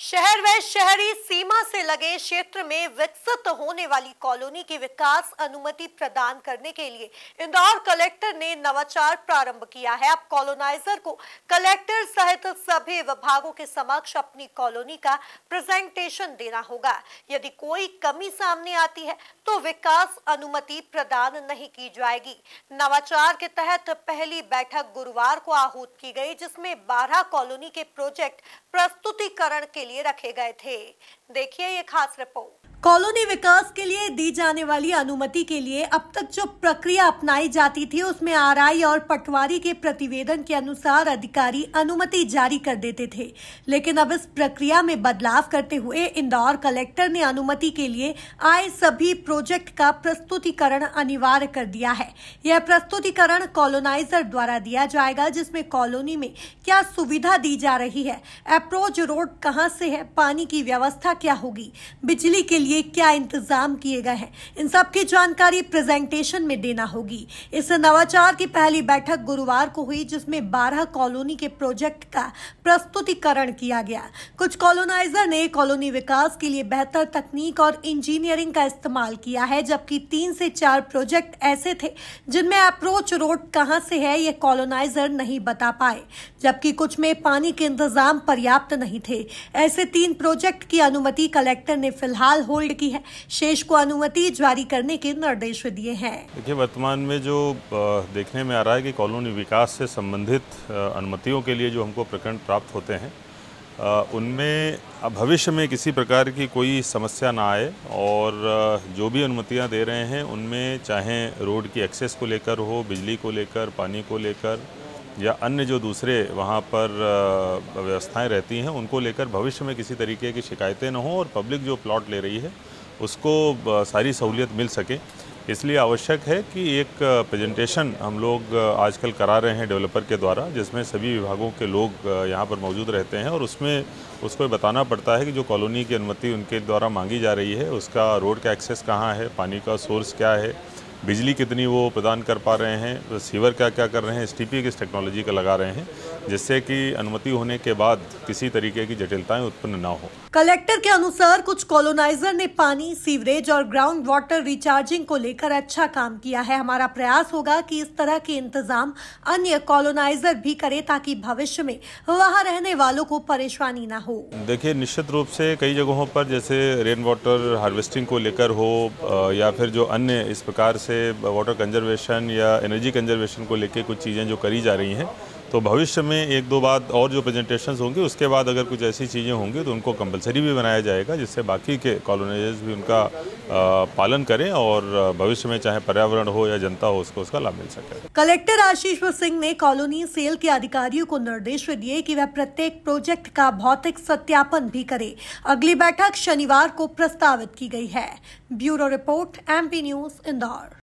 शहर व शहरी सीमा से लगे क्षेत्र में विकसित होने वाली कॉलोनी की विकास अनुमति प्रदान करने के लिए इंदौर कलेक्टर ने नवाचार प्रारंभ किया है अब कॉलोनाइजर को कलेक्टर सहित सभी विभागों के समक्ष अपनी कॉलोनी का प्रेजेंटेशन देना होगा यदि कोई कमी सामने आती है तो विकास अनुमति प्रदान नहीं की जाएगी नवाचार के तहत पहली बैठक गुरुवार को आहूत की गई जिसमें बारह कॉलोनी के प्रोजेक्ट प्रस्तुतिकरण के लिए रखे गए थे देखिए ये खास रिपोर्ट कॉलोनी विकास के लिए दी जाने वाली अनुमति के लिए अब तक जो प्रक्रिया अपनाई जाती थी उसमें आरआई और पटवारी के प्रतिवेदन के अनुसार अधिकारी अनुमति जारी कर देते थे लेकिन अब इस प्रक्रिया में बदलाव करते हुए इंदौर कलेक्टर ने अनुमति के लिए आए सभी प्रोजेक्ट का प्रस्तुतिकरण अनिवार्य कर दिया है यह प्रस्तुतिकरण कॉलोनाइजर द्वारा दिया जाएगा जिसमें कॉलोनी में क्या सुविधा दी जा रही है अप्रोच रोड कहाँ से है पानी की व्यवस्था क्या होगी बिजली के लिए लिए क्या इंतजाम किए गए हैं इन सब की जानकारी प्रेजेंटेशन में देना होगी इस नवाचार की पहली बैठक गुरुवार को हुई जिसमें बारह कॉलोनी के प्रोजेक्ट का प्रस्तुतिकरण किया गया कुछ कॉलोनाइजर ने कॉलोनी विकास के लिए बेहतर तकनीक और इंजीनियरिंग का इस्तेमाल किया है जबकि तीन से चार प्रोजेक्ट ऐसे थे जिनमें अप्रोच रोड कहाँ से है ये कॉलोनाइजर नहीं बता पाए जबकि कुछ में पानी के इंतजाम पर्याप्त नहीं थे ऐसे तीन प्रोजेक्ट की अनुमति कलेक्टर ने फिलहाल हो होल्ड की है शेष को अनुमति जारी करने के निर्देश दिए हैं देखिए वर्तमान में जो देखने में आ रहा है कि कॉलोनी विकास से संबंधित अनुमतियों के लिए जो हमको प्रकरण प्राप्त होते हैं उनमें भविष्य में किसी प्रकार की कोई समस्या ना आए और जो भी अनुमतियां दे रहे हैं उनमें चाहे रोड की एक्सेस को लेकर हो बिजली को लेकर पानी को लेकर या अन्य जो दूसरे वहाँ पर व्यवस्थाएं रहती हैं उनको लेकर भविष्य में किसी तरीके की शिकायतें न हों और पब्लिक जो प्लॉट ले रही है उसको सारी सहूलियत मिल सके इसलिए आवश्यक है कि एक प्रेजेंटेशन हम लोग आजकल करा रहे हैं डेवलपर के द्वारा जिसमें सभी विभागों के लोग यहाँ पर मौजूद रहते हैं और उसमें उसको बताना पड़ता है कि जो कॉलोनी की अनुमति उनके द्वारा मांगी जा रही है उसका रोड का एक्सेस कहाँ है पानी का सोर्स क्या है बिजली कितनी वो प्रदान कर पा रहे हैं तो सीवर क्या क्या कर रहे हैं एस किस टेक्नोलॉजी का लगा रहे हैं जिससे कि अनुमति होने के बाद किसी तरीके की जटिलताएं उत्पन्न ना हो कलेक्टर के अनुसार कुछ कॉलोनाइजर ने पानी सीवरेज और ग्राउंड वाटर रिचार्जिंग को लेकर अच्छा काम किया है हमारा प्रयास होगा कि इस तरह के इंतजाम अन्य कॉलोनाइजर भी करे ताकि भविष्य में वहाँ रहने वालों को परेशानी ना हो देखिए निश्चित रूप से कई जगहों पर जैसे रेन वाटर हार्वेस्टिंग को लेकर हो या फिर जो अन्य इस प्रकार से वाटर कंजर्वेशन या एनर्जी कंजर्वेशन को लेके कुछ चीज़ें जो करी जा रही हैं तो भविष्य में एक दो बात और जो प्रेजेंटेशन होंगी उसके बाद अगर कुछ ऐसी चीज़ें होंगी तो उनको कंपलसरी भी बनाया जाएगा जिससे बाकी के कॉलोनाइजर्स भी उनका पालन करें और भविष्य में चाहे पर्यावरण हो या जनता हो उसको उसका लाभ मिल सके कलेक्टर आशीष सिंह ने कॉलोनी सेल के अधिकारियों को निर्देश दिए कि वह प्रत्येक प्रोजेक्ट का भौतिक सत्यापन भी करे अगली बैठक शनिवार को प्रस्तावित की गई है bureau report MP news Indore